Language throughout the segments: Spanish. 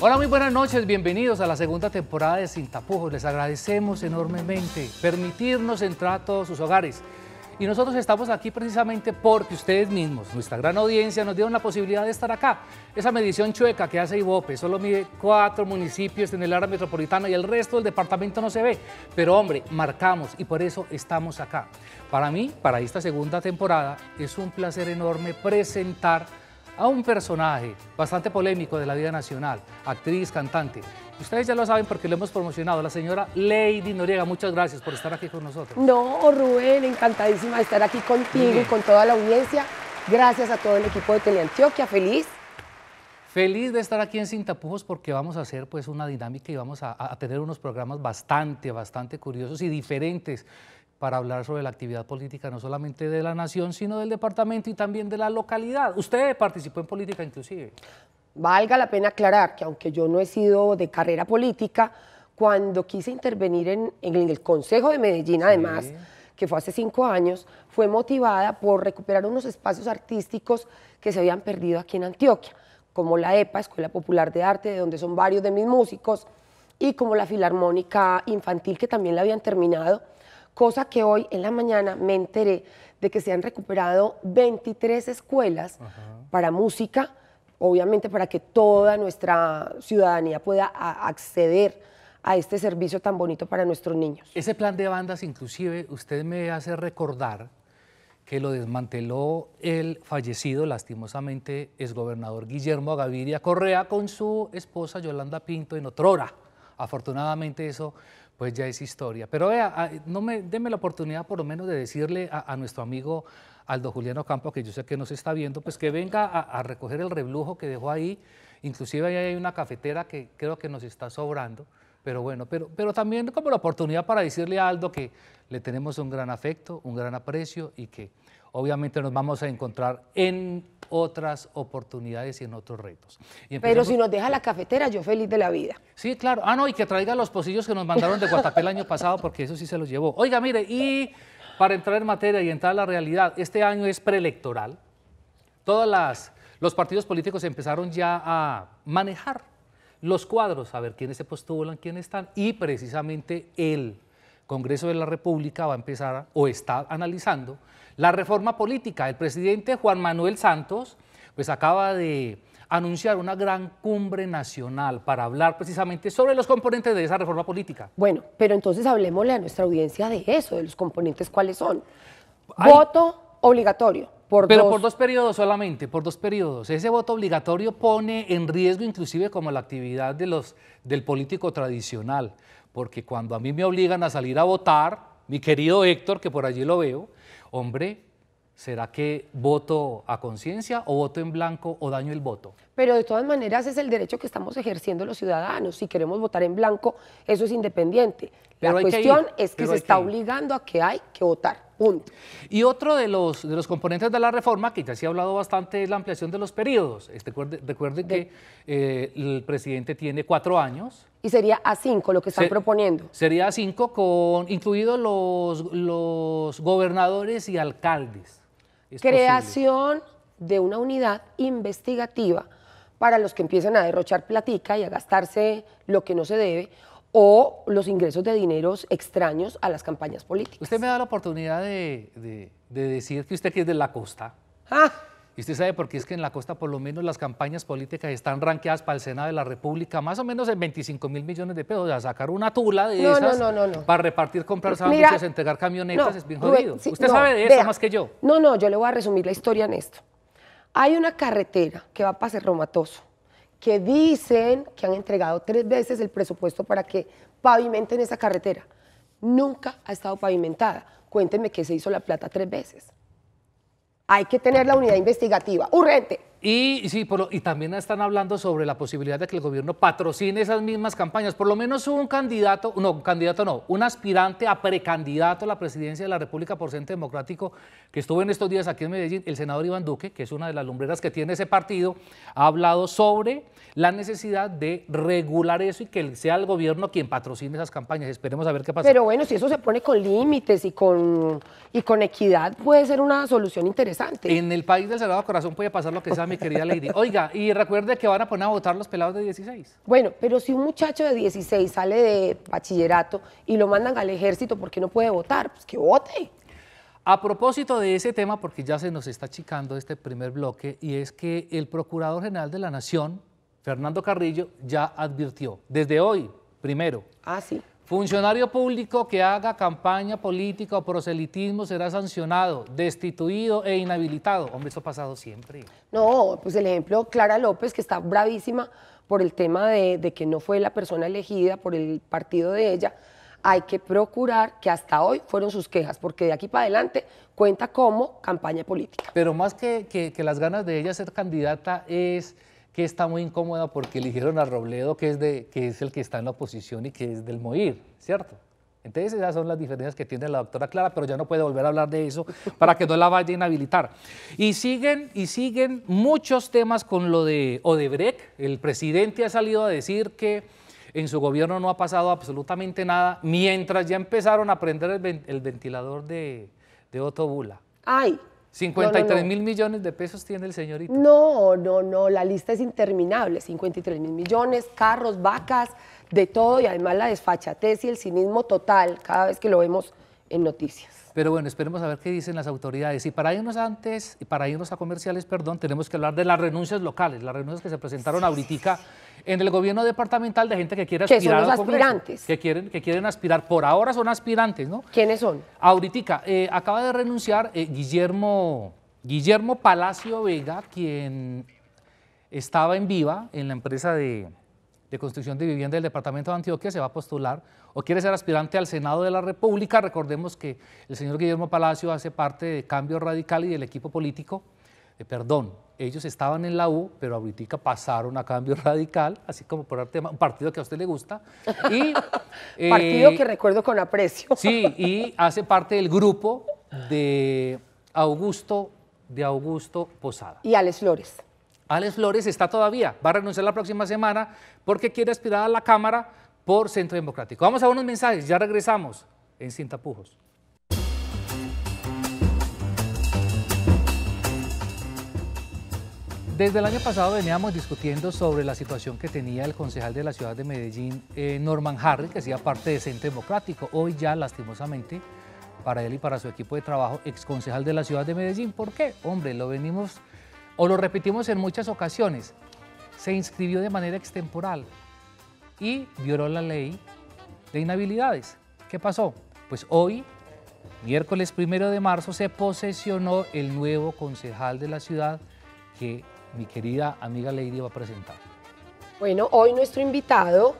Hola, muy buenas noches, bienvenidos a la segunda temporada de Sin Tapujos. Les agradecemos enormemente permitirnos entrar a todos sus hogares. Y nosotros estamos aquí precisamente porque ustedes mismos, nuestra gran audiencia, nos dieron la posibilidad de estar acá. Esa medición chueca que hace IBOPE solo mide cuatro municipios en el área metropolitana y el resto del departamento no se ve. Pero hombre, marcamos y por eso estamos acá. Para mí, para esta segunda temporada, es un placer enorme presentar a un personaje bastante polémico de la vida nacional, actriz, cantante. Ustedes ya lo saben porque lo hemos promocionado, la señora Lady Noriega. Muchas gracias por estar aquí con nosotros. No, Rubén, encantadísima de estar aquí contigo y con toda la audiencia. Gracias a todo el equipo de Teleantioquia, feliz. Feliz de estar aquí en Sintapujos porque vamos a hacer pues una dinámica y vamos a, a tener unos programas bastante, bastante curiosos y diferentes para hablar sobre la actividad política no solamente de la nación, sino del departamento y también de la localidad. Usted participó en política inclusive. Valga la pena aclarar que aunque yo no he sido de carrera política, cuando quise intervenir en, el Consejo de Medellín, además, que fue hace cinco años, fue motivada por recuperar unos espacios artísticos que se habían perdido aquí en Antioquia, como la EPA, Escuela Popular de Arte, de donde son varios de mis músicos, y como la Filarmónica Infantil, que también la habían terminado cosa que hoy en la mañana me enteré de que se han recuperado 23 escuelas para música, obviamente para que toda nuestra ciudadanía pueda acceder a este servicio tan bonito para nuestros niños. Ese plan de bandas, inclusive, usted me hace recordar que lo desmanteló el fallecido, lastimosamente, exgobernador Guillermo Gaviria Correa con su esposa Yolanda Pinto en Otrora. Afortunadamente eso pues ya es historia. Pero vea, ah, no me, deme la oportunidad por lo menos de decirle a, nuestro amigo Aldo Juliano Campo, que yo sé que nos está viendo, pues que venga a, recoger el reblujo que dejó ahí. Inclusive ahí hay una cafetera que creo que nos está sobrando. Pero bueno, pero, pero también como la oportunidad para decirle a Aldo que le tenemos un gran afecto, un gran aprecio y que obviamente nos vamos a encontrar en otras oportunidades y en otros retos. Pero si nos deja la cafetera, yo feliz de la vida. Sí, claro. Ah, no, y que traiga los pocillos que nos mandaron de Guatapé el año pasado, porque eso sí se los llevó. Oiga, mire, y para entrar en materia y entrar a la realidad, este año es preelectoral. Todos las los partidos políticos empezaron ya a manejar los cuadros, a ver quiénes se postulan, quiénes están, y precisamente el Congreso de la República va a empezar o está analizando la reforma política, el presidente Juan Manuel Santos, pues acaba de anunciar una gran cumbre nacional para hablar precisamente sobre los componentes de esa reforma política. Bueno, pero entonces hablemosle a nuestra audiencia de eso, de los componentes cuáles son. Voto obligatorio. Por pero por dos periodos solamente, por dos periodos. Ese voto obligatorio pone en riesgo inclusive como la actividad de los, del político tradicional, porque cuando a mí me obligan a salir a votar, mi querido Héctor, que por allí lo veo, hombre, ¿será que voto a conciencia o voto en blanco o daño el voto? Pero de todas maneras es el derecho que estamos ejerciendo los ciudadanos. Si queremos votar en blanco, eso es independiente. la cuestión es que se está obligando a que hay que votar. Punto. Y otro de los, de los componentes de la reforma, que ya se ha hablado bastante, es la ampliación de los periodos. Este, recuerden que eh, el presidente tiene cuatro años. Y sería a cinco lo que están proponiendo. Sería a cinco, con, incluidos los, gobernadores y alcaldes. Creación de una unidad investigativa para los que empiezan a derrochar platica y a gastarse lo que no se debe o los ingresos de dineros extraños a las campañas políticas. Usted me da la oportunidad de, decir que usted que es de la costa. Ah. Y usted sabe por qué es que en la costa por lo menos las campañas políticas están ranqueadas para el Senado de la República más o menos en 25 mil millones de pesos. a sacar una tula de no, esas para repartir, comprar sándwiches, entregar camionetas es bien jodido. usted sabe de eso más que yo. No, no, yo le voy a resumir la historia en esto. Hay una carretera que va para Cerro Matoso que dicen que han entregado tres veces el presupuesto para que pavimenten esa carretera. Nunca ha estado pavimentada. Cuéntenme que se hizo la plata tres veces. Hay que tener la unidad investigativa. Urgente. Y, sí, y también están hablando sobre la posibilidad de que el gobierno patrocine esas mismas campañas. Por lo menos un candidato, no, un candidato no, un aspirante a precandidato a la presidencia de la República por Centro Democrático que estuvo en estos días aquí en Medellín, el senador Iván Duque, que es una de las lumbreras que tiene ese partido, ha hablado sobre la necesidad de regular eso y que sea el gobierno quien patrocine esas campañas. Esperemos a ver qué pasa. Pero bueno, si eso se pone con límites y con, y con equidad, puede ser una solución interesante. En el país del cerrado Corazón puede pasar lo que sea, mi querida Lady. Oiga, y recuerde que van a poner a votar los pelados de 16. Bueno, pero si un muchacho de 16 sale de bachillerato y lo mandan al ejército porque no puede votar, pues que vote. A propósito de ese tema, porque ya se nos está chicando este primer bloque, y es que el Procurador General de la Nación, Fernando Carrillo ya advirtió. Desde hoy, primero. Ah, sí. Funcionario público que haga campaña política o proselitismo será sancionado, destituido e inhabilitado. Hombre, eso ha pasado siempre. No, pues el ejemplo, Clara López, que está bravísima por el tema de, que no fue la persona elegida por el partido de ella. Hay que procurar que hasta hoy fueron sus quejas, porque de aquí para adelante cuenta como campaña política. Pero más que las ganas de ella ser candidata es que está muy incómoda porque eligieron a Robledo, que es, de, que es el que está en la oposición y que es del MOIR, ¿cierto? Entonces esas son las diferencias que tiene la doctora Clara, pero ya no puede volver a hablar de eso para que no la vaya a inhabilitar. Y siguen, y siguen muchos temas con lo de Odebrecht. El presidente ha salido a decir que en su gobierno no ha pasado absolutamente nada, mientras ya empezaron a prender el, ventilador de, de Otto ¡Ay! 53 mil millones de pesos tiene el señorito. No, no, no, la lista es interminable, 53 mil millones, carros, vacas, de todo y además la desfachatez y el cinismo total cada vez que lo vemos en noticias. Pero bueno, esperemos a ver qué dicen las autoridades. Y para irnos antes, y para irnos a comerciales, perdón, tenemos que hablar de las renuncias locales, las renuncias que se presentaron a Auritica en el gobierno departamental de gente que quiere aspirar. Que son los aspirantes. Que quieren, que quieren aspirar. Por ahora son aspirantes, ¿no? ¿Quiénes son? Auritica eh, acaba de renunciar eh, Guillermo, Guillermo Palacio Vega, quien estaba en viva en la empresa de de Construcción de Vivienda del Departamento de Antioquia se va a postular o quiere ser aspirante al Senado de la República. Recordemos que el señor Guillermo Palacio hace parte de Cambio Radical y del equipo político. Eh, perdón, ellos estaban en la U, pero ahorita pasaron a Cambio Radical, así como por tema, un partido que a usted le gusta. Y, eh, partido que recuerdo con aprecio. Sí, y hace parte del grupo de Augusto, de Augusto Posada. Y Alex Flores. Alex Flores está todavía, va a renunciar la próxima semana porque quiere aspirar a la Cámara por Centro Democrático. Vamos a unos mensajes, ya regresamos en Sin Tapujos. Desde el año pasado veníamos discutiendo sobre la situación que tenía el concejal de la ciudad de Medellín, eh, Norman Harry, que hacía parte de Centro Democrático. Hoy ya, lastimosamente, para él y para su equipo de trabajo, exconcejal de la ciudad de Medellín. ¿Por qué? Hombre, lo venimos o lo repetimos en muchas ocasiones, se inscribió de manera extemporal y violó la ley de inhabilidades. ¿Qué pasó? Pues hoy, miércoles primero de marzo, se posesionó el nuevo concejal de la ciudad que mi querida amiga Leidy va a presentar. Bueno, hoy nuestro invitado,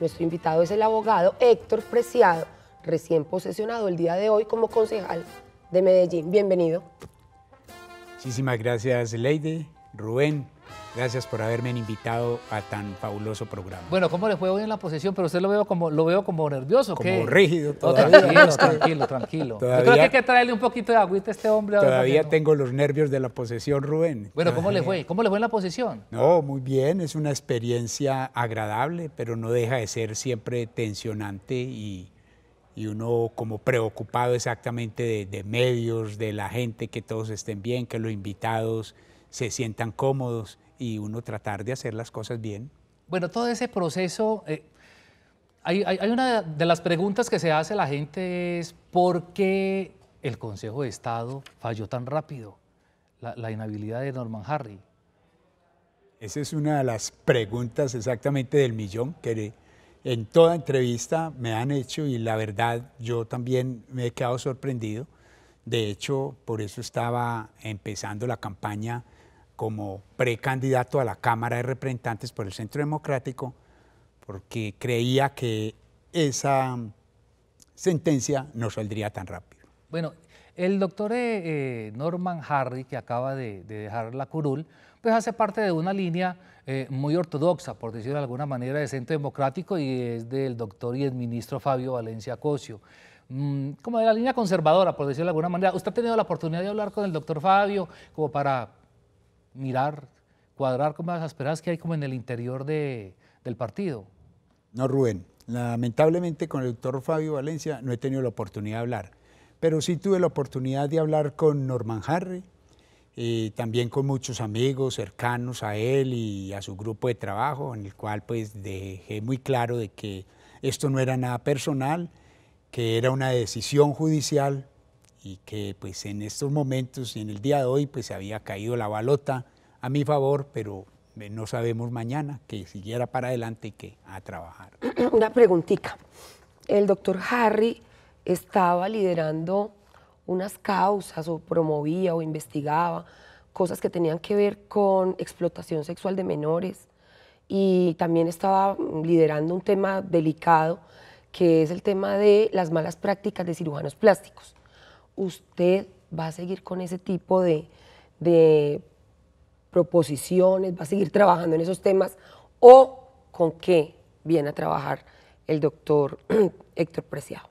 nuestro invitado es el abogado Héctor Preciado, recién posesionado el día de hoy como concejal de Medellín. Bienvenido. Muchísimas gracias, Lady. Rubén, gracias por haberme invitado a tan fabuloso programa. Bueno, ¿cómo le fue hoy en la posesión? Pero usted lo veo como, lo veo como nervioso. Como rígido todavía. tranquilo, tranquilo, Yo creo que hay que traerle un poquito de agüita a este hombre. Todavía tengo los nervios de la posesión, Rubén. Bueno, ¿cómo le fue? ¿Cómo le fue en la posesión? No, muy bien. Es una experiencia agradable, pero no deja de ser siempre tensionante y y uno como preocupado exactamente de, medios, de la gente, que todos estén bien, que los invitados se sientan cómodos y uno tratar de hacer las cosas bien. Bueno, todo ese proceso, eh, hay, hay, una de las preguntas que se hace la gente es ¿por qué el Consejo de Estado falló tan rápido? La, la inhabilidad de Norman Harry. Esa es una de las preguntas exactamente del millón que en toda entrevista me han hecho y la verdad yo también me he quedado sorprendido. De hecho, por eso estaba empezando la campaña como precandidato a la Cámara de Representantes por el Centro Democrático, porque creía que esa sentencia no saldría tan rápido. Bueno, el doctor eh, eh, Norman Harry, que acaba de, dejar la curul, pues hace parte de una línea eh, muy ortodoxa, por decirlo de alguna manera, de centro democrático y es del doctor y el ministro Fabio Valencia Cosio. Mm, como de la línea conservadora, por decirlo de alguna manera. ¿Usted ha tenido la oportunidad de hablar con el doctor Fabio como para mirar, cuadrar con las esperanzas que hay como en el interior del partido? No, Rubén. Lamentablemente con el doctor Fabio Valencia no he tenido la oportunidad de hablar pero sí tuve la oportunidad de hablar con Norman Harry, y también con muchos amigos cercanos a él y a su grupo de trabajo, en el cual pues dejé muy claro de que esto no era nada personal, que era una decisión judicial y que pues en estos momentos y en el día de hoy pues se había caído la balota a mi favor, pero eh, no sabemos mañana que siguiera para adelante y que a trabajar. Una preguntita. El doctor Harry estaba liderando unas causas o promovía o investigaba cosas que tenían que ver con explotación sexual de menores y también estaba liderando un tema delicado que es el tema de las malas prácticas de cirujanos plásticos. Usted va a seguir con ese tipo de, proposiciones, va a seguir trabajando en esos temas o con qué viene a trabajar el doctor Héctor Preciado.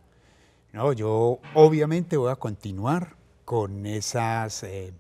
No, yo obviamente voy a continuar con esas eh,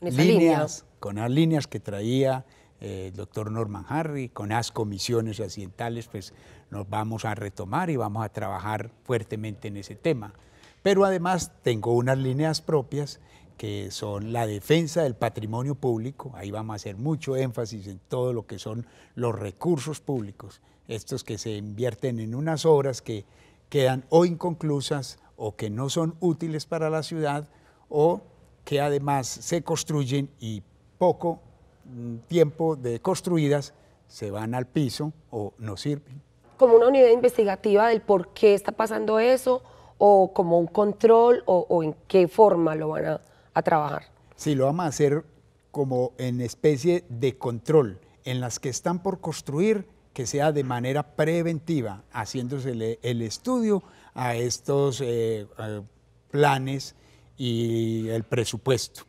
líneas, con las líneas que traía eh, el doctor Norman Harry, con las comisiones accidentales, pues nos vamos a retomar y vamos a trabajar fuertemente en ese tema. Pero además tengo unas líneas propias que son la defensa del patrimonio público, ahí vamos a hacer mucho énfasis en todo lo que son los recursos públicos, estos que se invierten en unas obras que quedan o inconclusas o que no son útiles para la ciudad o que además se construyen y poco mm, tiempo de construidas se van al piso o no sirven. Como una unidad investigativa del por qué está pasando eso o como un control o, en qué forma lo van a, a, trabajar. Sí, lo vamos a hacer como en especie de control, en las que están por construir que sea de manera preventiva, haciéndose el, estudio a estos eh, eh, planes y el presupuesto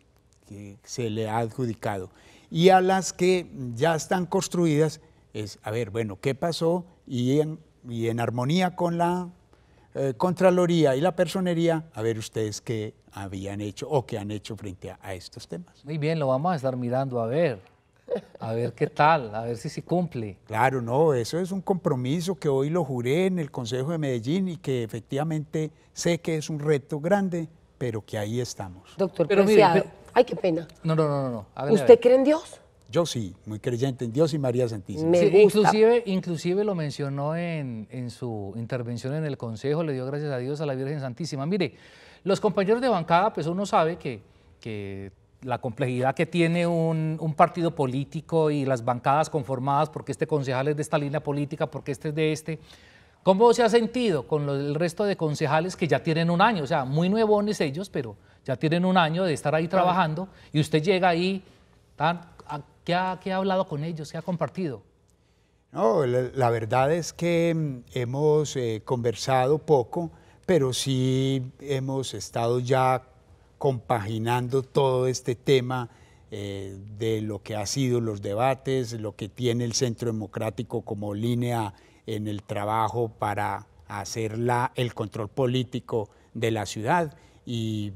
que se le ha adjudicado. Y a las que ya están construidas, es, a ver, bueno, ¿qué pasó? Y en, y en armonía con la eh, Contraloría y la Personería, a ver ustedes qué habían hecho o qué han hecho frente a, a estos temas. Muy bien, lo vamos a estar mirando a ver. A ver qué tal, a ver si se cumple. Claro, no, eso es un compromiso que hoy lo juré en el Consejo de Medellín y que efectivamente sé que es un reto grande, pero que ahí estamos. Doctor pero Preciado, ay, qué pena. No, no, no, no. ¿Usted cree en Dios? Yo sí, muy creyente en Dios y María Santísima. Me Inclusive, inclusive lo mencionó en, su intervención en el Consejo, le dio gracias a Dios a la Virgen Santísima. Mire, los compañeros de bancada, pues uno sabe que, que la complejidad que tiene un, partido político y las bancadas conformadas, porque este concejal es de esta línea política, porque este es de este. ¿Cómo se ha sentido con el resto de concejales que ya tienen un año? O sea, muy nuevones ellos, pero ya tienen un año de estar ahí trabajando y usted llega ahí, ¿qué, ha, hablado con ellos? ¿Qué ha compartido? No, la, verdad es que mm, hemos eh, conversado poco, pero sí hemos estado ya compaginando todo este tema eh, de lo que ha sido los debates, lo que tiene el Centro Democrático como línea en el trabajo para hacer el control político de la ciudad y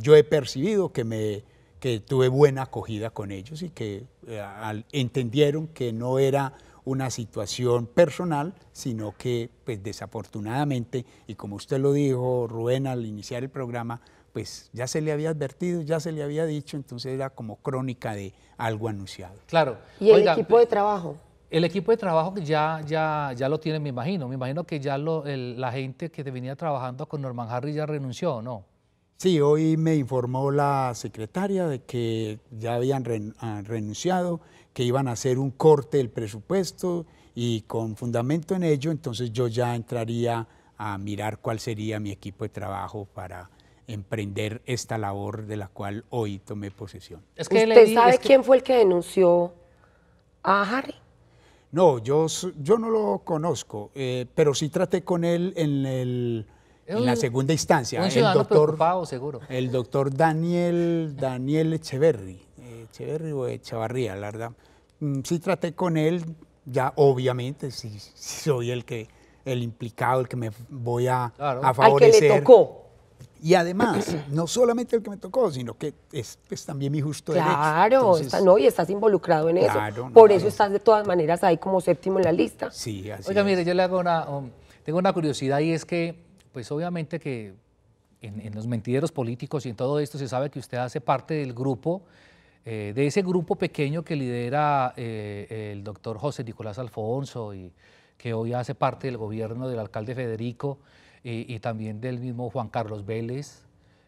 yo he percibido que, me, tuve buena acogida con ellos y que eh, entendieron que no era una situación personal, sino que pues desafortunadamente, y como usted lo dijo Rubén al iniciar el programa, pues ya se le había advertido, ya se le había dicho, entonces era como crónica de algo anunciado. Claro. ¿Y el equipo eh, de trabajo? El equipo de trabajo ya, ya, ya lo tiene, me imagino. Me imagino que ya la gente que venía trabajando con Norman Harry ya renunció, ¿no? Sí, hoy me informó la secretaria de que ya habían ah, renunciado, que iban a hacer un corte del presupuesto y con fundamento en ello, entonces yo ya entraría a mirar cuál sería mi equipo de trabajo para emprender esta labor de la cual hoy tomé posesión. ¿Usted sabe quién fue el que denunció a Harry? No, yo, yo no lo conozco, eh, pero sí traté con él en, en la segunda instancia. el doctor, seguro. El doctor Daniel, Daniel Echeverry, Echeverry o Echevarría, la verdad. Mm, sí traté con él, ya obviamente, sí, soy el que el implicado, el que me voy a, a favorecer. Al que le tocó. Y además, no solamente el que me tocó, sino que es, también mi justo derecho. Claro, no, y estás involucrado en eso. Por eso estás de todas maneras ahí como séptimo en la lista. Sí, así Oiga, mire, yo le hago una, um, tengo una curiosidad y es que, pues obviamente que en, los mentideros políticos y en todo esto se sabe que usted hace parte del grupo, eh, de ese grupo pequeño que lidera eh, el doctor José Nicolás Alfonso y que hoy hace parte del gobierno del alcalde Federico. Eh, y, también del mismo Juan Carlos Vélez,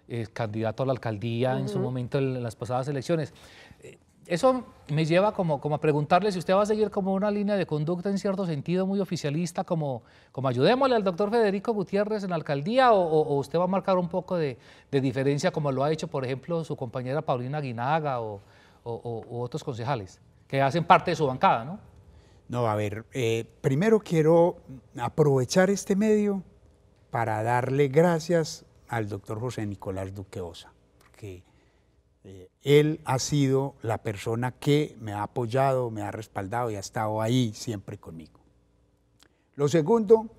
eh, candidato a la alcaldía en su momento en, las pasadas elecciones. Eh, eso me lleva como, a preguntarle si usted va a seguir como una línea de conducta en cierto sentido muy oficialista, como, como ayudémosle al doctor Federico Gutiérrez en la alcaldía, o, usted va a marcar un poco de, diferencia como lo ha hecho, por ejemplo, su compañera Paulina Guinaga o, otros concejales que hacen parte de su bancada, ¿no? No, a ver, primero quiero aprovechar este medio para darle gracias al doctor José Nicolás Duqueosa, porque eh, él ha sido la persona que me ha apoyado, me ha respaldado y ha estado ahí siempre conmigo. Lo segundo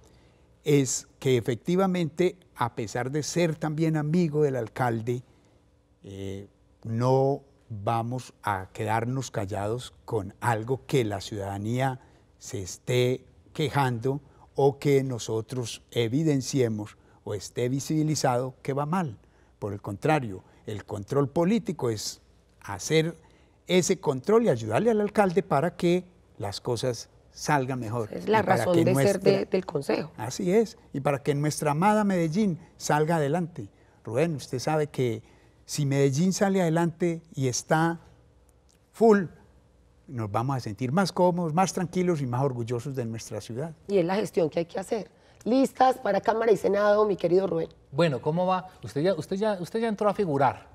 es que efectivamente, a pesar de ser también amigo del alcalde, eh, no vamos a quedarnos callados con algo que la ciudadanía se esté quejando o que nosotros evidenciemos o esté visibilizado que va mal. Por el contrario, el control político es hacer ese control y ayudarle al alcalde para que las cosas salgan mejor. Es la razón de ser del Consejo. Así es, y para que nuestra amada Medellín salga adelante. Rubén, usted sabe que si Medellín sale adelante y está full nos vamos a sentir más cómodos, más tranquilos y más orgullosos de nuestra ciudad. Y es la gestión que hay que hacer. Listas para Cámara y Senado, mi querido Rubén. Bueno, ¿cómo va? Usted ya, usted ya, usted ya entró a figurar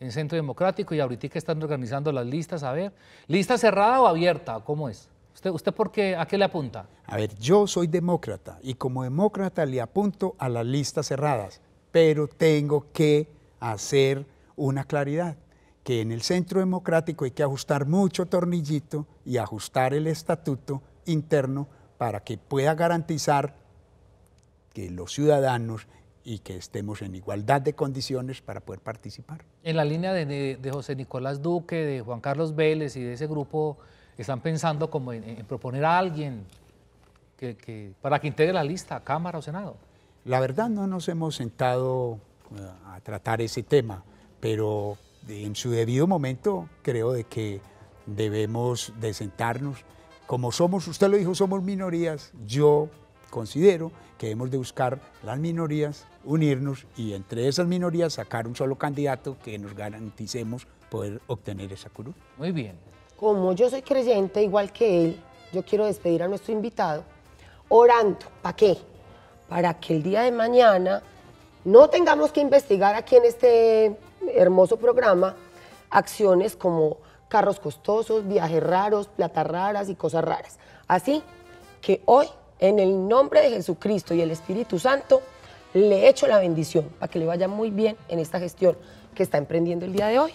en Centro Democrático y ahorita que están organizando las listas, a ver, ¿lista cerrada o abierta? ¿Cómo es? ¿Usted, usted a qué le apunta? A ver, yo soy demócrata y como demócrata le apunto a las listas cerradas, pero tengo que hacer una claridad que en el centro democrático hay que ajustar mucho tornillito y ajustar el estatuto interno para que pueda garantizar que los ciudadanos y que estemos en igualdad de condiciones para poder participar. En la línea de, José Nicolás Duque, de Juan Carlos Vélez y de ese grupo, están pensando como en, proponer a alguien que, para que integre la lista, Cámara o Senado. La verdad no nos hemos sentado eh, a tratar ese tema, pero en su debido momento creo de que debemos de sentarnos. Como somos, usted lo dijo, somos minorías, yo considero que debemos de buscar las minorías, unirnos y entre esas minorías sacar un solo candidato que nos garanticemos poder obtener esa curul. Muy bien. Como yo soy creyente, igual que él, yo quiero despedir a nuestro invitado orando. ¿Para qué? Para que el día de mañana no tengamos que investigar a quién esté hermoso programa acciones como carros costosos, viajes raros, plata raras y cosas raras. Así que hoy, en el nombre de Jesucristo y el Espíritu Santo, le echo la bendición para que le vaya muy bien en esta gestión que está emprendiendo el día de hoy.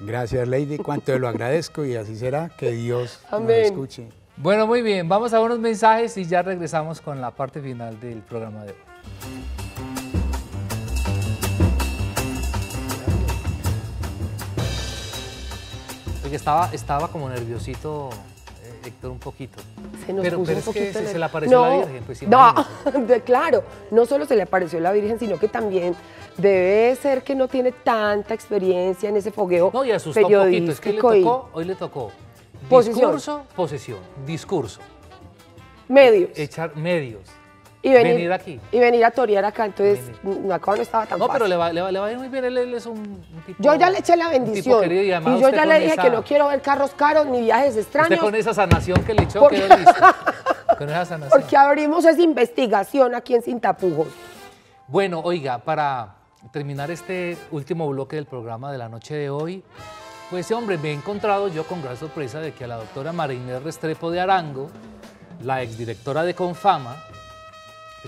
Gracias, Lady. Cuánto lo agradezco y así será. Que Dios me escuche. Bueno, muy bien. Vamos a unos mensajes y ya regresamos con la parte final del programa de hoy. Porque estaba, estaba como nerviosito eh, Héctor un poquito. Se nos pero, pero un poquito es que se, se, le apareció la Virgen, pues sí No, claro, no solo se le apareció la Virgen, sino que también debe ser que no tiene tanta experiencia en ese fogueo No, y asustó un poquito, es que le tocó, hoy le tocó discurso, posesión discurso. Medios. Echar medios. Y venir, aquí. Y venir a torear acá, entonces acá no estaba tan No, pero le va, le, a ir muy bien, él, es un, Yo ya le eché la bendición. y, yo ya le dije que no quiero ver carros caros ni viajes extraños. Usted con esa sanación que le echó Porque... Con esa sanación. Porque abrimos esa investigación aquí en Sin Bueno, oiga, para terminar este último bloque del programa de la noche de hoy, pues hombre, me he encontrado yo con gran sorpresa de que a la doctora Marinés Restrepo de Arango, la exdirectora de Confama,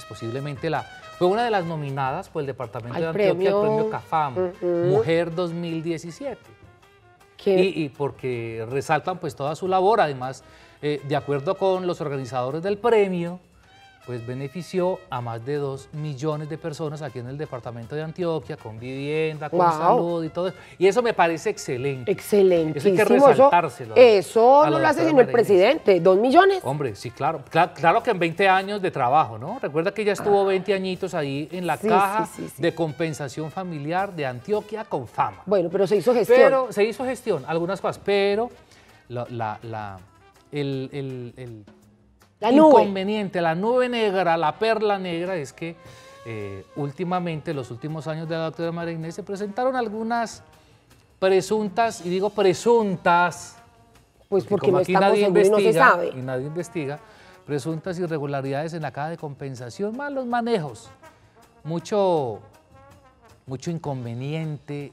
pues posiblemente la... Fue una de las nominadas por el Departamento de Antioquia al premio CAFAM, Mujer 2017. Y, porque resaltan pues toda su labor, además, eh, de acuerdo con los organizadores del premio, pues benefició a más de 2 millones de personas aquí en el departamento de Antioquia, con vivienda, con salud y todo eso. Y eso me parece excelente. Excelente. Eso hay que resaltárselo. Eso, no lo hace sino el presidente, 2 millones. Hombre, sí, claro. claro. que en 20 años de trabajo, ¿no? Recuerda que ya estuvo 20 añitos ahí en la caja de compensación familiar de Antioquia con fama. Bueno, pero se hizo gestión. Pero se hizo gestión, algunas cosas, pero la, el la inconveniente, la nube negra, la perla negra, es que eh, últimamente, los últimos años de la doctora María Inés, se presentaron algunas presuntas, y digo presuntas, pues porque, no aquí nadie investiga, sabe. Y nadie investiga, presuntas irregularidades en la caja de compensación, malos manejos, mucho, mucho inconveniente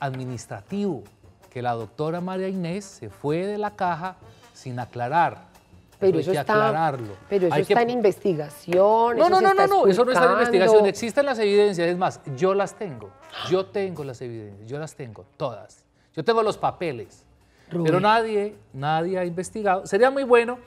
administrativo, que la doctora María Inés se fue de la caja sin aclarar pero eso está, aclararlo. Pero eso está en investigación. No, no, no, no, no, eso no está en investigación. Existen las evidencias, es más, yo las tengo. Yo tengo las evidencias, yo las tengo, todas. Yo tengo los papeles. Pero nadie, nadie ha investigado. Sería muy bueno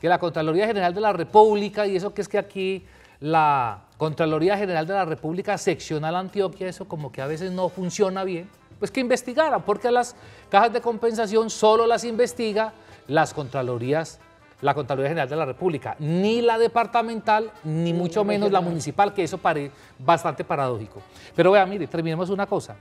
que la Contraloría General de la República, y eso que es que aquí la Contraloría General de la República Seccional Antioquia, eso como que a veces no funciona bien, pues que investigara, porque las cajas de compensación solo las investiga las Contralorías la Contraloría General de la República, ni la departamental, ni mucho menos la municipal, que eso parece bastante paradójico. Pero vea, mire, terminemos una cosa.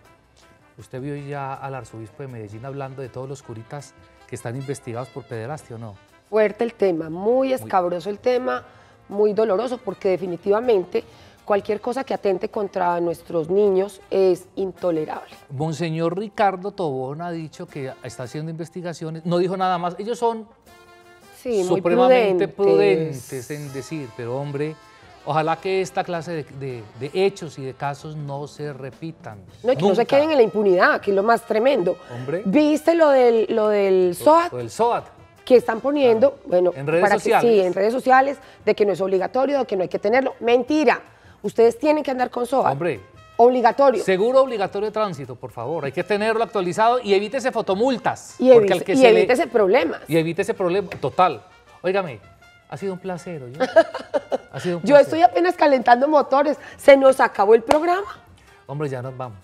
Usted vio ya al arzobispo de Medellín hablando de todos los curitas que están investigados por pederastia o no. Fuerte el tema, muy escabroso el tema, muy doloroso, porque definitivamente cualquier cosa que atente contra nuestros niños es intolerable. Monseñor Ricardo Tobón ha dicho que está haciendo investigaciones, no dijo nada más, ellos son supremamente prudentes. en decir, pero hombre, ojalá que esta clase de, hechos y de casos no se repitan. No, y que no se queden en la impunidad, que es lo más tremendo. Hombre. ¿Viste lo del, lo del SOAT? Lo, del SOAT que están poniendo, bueno, en redes sociales. sí, en redes sociales, de que no es obligatorio, de que no hay que tenerlo. Mentira. Ustedes tienen que andar con SOAT. Hombre, Obligatorio. Seguro obligatorio de tránsito, por favor. Hay que tenerlo actualizado y evítese fotomultas. Y, porque al que y evite ese problema Total. Óigame, ha sido un placer. Yo estoy apenas calentando motores. Se nos acabó el programa. Hombre, ya nos vamos.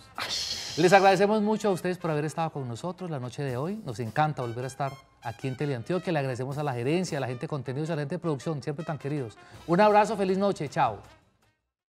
Les agradecemos mucho a ustedes por haber estado con nosotros la noche de hoy. Nos encanta volver a estar aquí en Teleantioquia. Le agradecemos a la gerencia, a la gente de contenidos, a la gente de producción, siempre tan queridos. Un abrazo, feliz noche. Chao.